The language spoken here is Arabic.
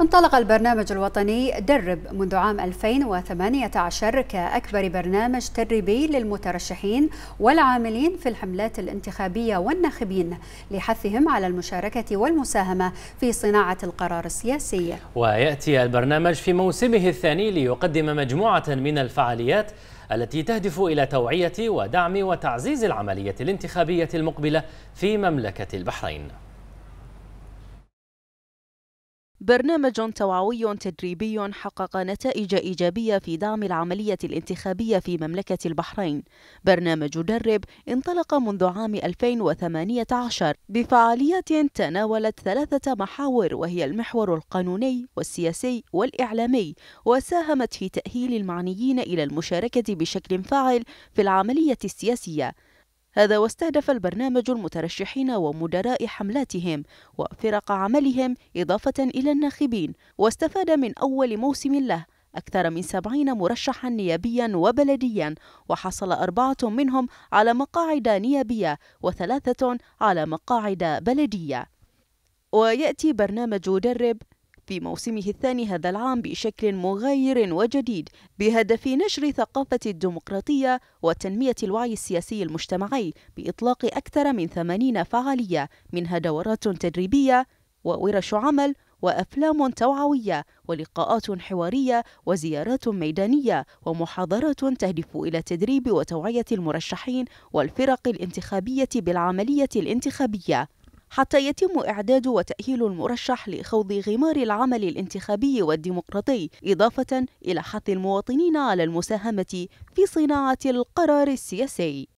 انطلق البرنامج الوطني درب منذ عام 2018 كأكبر برنامج تدريبي للمترشحين والعاملين في الحملات الانتخابية والناخبين لحثهم على المشاركة والمساهمة في صناعة القرار السياسي ويأتي البرنامج في موسمه الثاني ليقدم مجموعة من الفعاليات التي تهدف إلى توعية ودعم وتعزيز العملية الانتخابية المقبلة في مملكة البحرين برنامج توعوي تدريبي حقق نتائج إيجابية في دعم العملية الانتخابية في مملكة البحرين برنامج درب انطلق منذ عام 2018 بفعاليات تناولت ثلاثة محاور وهي المحور القانوني والسياسي والإعلامي وساهمت في تأهيل المعنيين إلى المشاركة بشكل فاعل في العملية السياسية هذا واستهدف البرنامج المترشحين ومدراء حملاتهم وفرق عملهم إضافة إلى الناخبين واستفاد من أول موسم له أكثر من سبعين مرشحا نيابيا وبلديا وحصل أربعة منهم على مقاعد نيابية وثلاثة على مقاعد بلدية ويأتي برنامج درب في موسمه الثاني هذا العام بشكل مغاير وجديد بهدف نشر ثقافة الديمقراطية وتنمية الوعي السياسي المجتمعي بإطلاق أكثر من 80 فعالية منها دورات تدريبية وورش عمل وأفلام توعوية ولقاءات حوارية وزيارات ميدانية ومحاضرات تهدف إلى تدريب وتوعية المرشحين والفرق الانتخابية بالعملية الانتخابية حتى يتم إعداد وتأهيل المرشح لخوض غمار العمل الانتخابي والديمقراطي إضافة إلى حث المواطنين على المساهمة في صناعة القرار السياسي